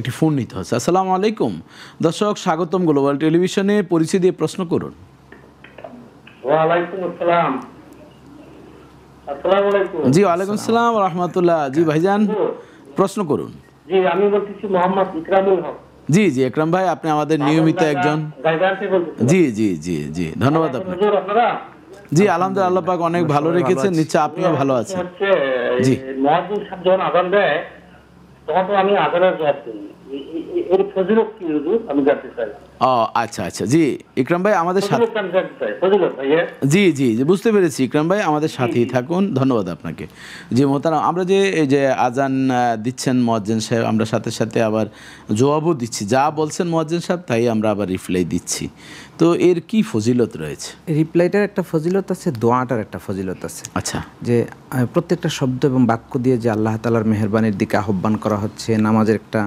একটি ফোন নিতে হচ্ছে আসসালামু আলাইকুম দর্শক স্বাগতম গ্লোবাল টেলিভিশনে পরিচয় দিয়ে প্রশ্ন করুন জি ওয়ালাইকুম আসসালাম রাহমাতুল্লাহ জি ভাইজান প্রশ্ন করুন জি জি একরাম ভাই আপনি আমাদের নিয়মিত একজন জি জি জি জি ধন্যবাদ আপনাকে জি আলহামদুলিল্লাহ পাক অনেক ভালো রেখেছেন নিশ্চয় আপনিও ভালো আছেন জি মহাজুর সাহেব যখন আদান দেয় ও আচ্ছা আচ্ছা জি ইকরাম ভাই আমাদের সাথে জি জি বুঝতে পেরেছি ইকরাম ভাই আমাদের সাথেই থাকুন ধন্যবাদ আপনাকে জি মোহতারাম আমরা যে এই যে আজান দিচ্ছেন মোয়াজ্জেন সাহেব আমরা সাথে সাথে আবার জবাবও দিচ্ছি যা বলছেন মোয়াজ্জেন সাহেব তাই আমরা আবার রিপ্লাই দিচ্ছি তো এর কি ফজিলত রয়েছে রিপ্লাইটার একটা ফজিলত আছে দোয়াটার একটা ফজিলত আছে আচ্ছা যে প্রত্যেকটা শব্দ এবং বাক্য দিয়ে যে আল্লাহ তালার মেহরবানির দিকে আহ্বান করা হচ্ছে নামাজের একটা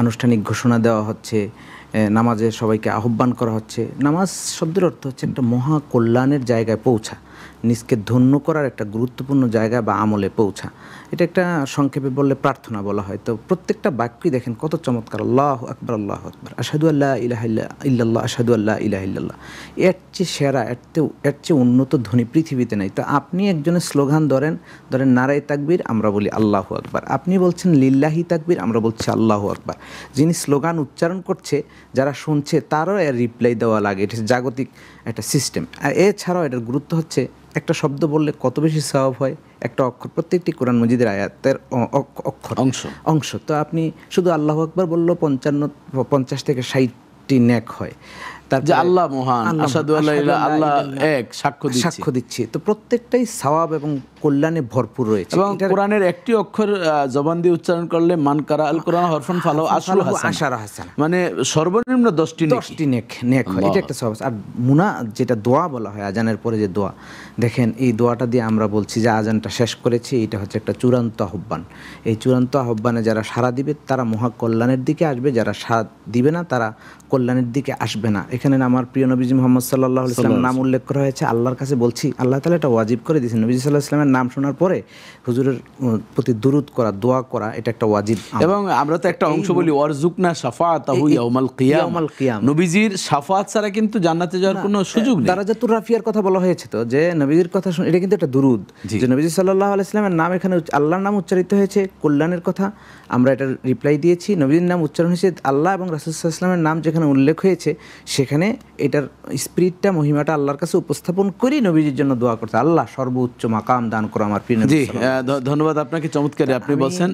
আনুষ্ঠানিক ঘোষণা দেওয়া হচ্ছে নামাজে সবাইকে আহ্বান করা হচ্ছে নামাজ শব্দের অর্থ হচ্ছে একটা মহা কল্যাণের জায়গায় পৌঁছা নিজকে ধন্য করার একটা গুরুত্বপূর্ণ জায়গা বা আমলে পৌঁছা এটা একটা সংক্ষেপে বললে প্রার্থনা বলা হয় তো প্রত্যেকটা বাক্যই দেখেন কত চমৎকার আল্লাহ আকবর আল্লাহ আকবর আসাদু আল্লাহ ইলাহ ইল্লাল্লাহ আসাদু আল্লাহ ইলাহ ইল্লাল্লাহ এর চেয়ে সেরা এর চেয়ে এর চেয়ে উন্নত ধ্বনি পৃথিবীতে নেই তো আপনি একজনের স্লোগান ধরেন ধরেন নারায় তাকবির আমরা বলি আল্লাহ আকবার আপনি বলছেন লিল্লাহি তাকবির আমরা বলছি আল্লাহ আকবার যিনি স্লোগান উচ্চারণ করছে যারা শুনছে তারও এর রিপ্লাই দেওয়া লাগে এটা জাগতিক একটা সিস্টেম আর এছাড়াও এটার গুরুত্ব হচ্ছে একটা শব্দ বললে কত বেশি স্বভাব হয় একটা অক্ষর প্রত্যেকটি কোরআন মজিদের আয়াতের অক্ষর অংশ অংশ তো আপনি শুধু আল্লাহ আকবার বললো পঞ্চান্ন পঞ্চাশ থেকে ষাটটি ন্যাক হয় যে আল্লাহ মহান আসাদু আল্লাহ আল্লাহ এক সাক্ষ্য সাক্ষ্য দিচ্ছি তো প্রত্যেকটাই সওয়াব এবং কল্যাণে ভরপুর রয়েছে এবং কোরআনের একটি অক্ষর জবান দিয়ে উচ্চারণ করলে মান কারা আল কোরআন হরফন ফালাও আসল আশার হাসান মানে সর্বনিম্ন দশটি দশটি নেক নেক হয় এটা একটা সওয়াব আর মুনা যেটা দোয়া বলা হয় আজানের পরে যে দোয়া দেখেন এই দোয়াটা দিয়ে আমরা বলছি যে আজানটা শেষ করেছি এটা হচ্ছে একটা চূড়ান্ত আহ্বান এই চূড়ান্ত আহ্বানে যারা সাড়া দিবে তারা মহা কল্যাণের দিকে আসবে যারা সাড়া দিবে না তারা কল্যাণের দিকে আসবে না এখানে আমার প্রিয় নবীজি মোহাম্মদ সাল্লাহ ইসলামের নাম উল্লেখ করা হয়েছে আল্লাহর কাছে বলছি আল্লাহ তালা এটা ওয়াজিব করে দিয়েছেন নবীজি সাল্লাহ ইসলামের নাম শোনার পরে হুজুরের প্রতি দূরত করা দোয়া করা এটা একটা ওয়াজিব এবং আমরা তো একটা অংশ বলি ওয়ারজুকনা সাফাত ইয়াউমাল নবীজির সাফাত ছাড়া কিন্তু জান্নাতে যাওয়ার কোনো সুযোগ নেই দারাজাতুর রাফিয়ার কথা বলা হয়েছে তো যে নবীজির কথা শুনে এটা কিন্তু একটা দুরুদ যে নবীজি সাল্লাহ ইসলামের নাম এখানে আল্লাহর নাম উচ্চারিত হয়েছে কল্যাণের কথা আমরা এটা রিপ্লাই দিয়েছি নবীজির নাম উচ্চারণ হয়েছে আল্লাহ এবং রাসুল ইসলামের নাম যেখানে উল্লেখ হয়েছে সে সেখানে এটার স্পিরিটটা মহিমাটা আল্লাহর কাছে উপস্থাপন করি নবীজির জন্য দোয়া করতে আল্লাহ সর্বোচ্চ মাকাম দান করো আমার প্রিয় জি ধন্যবাদ আপনাকে চমৎকার আপনি বলছেন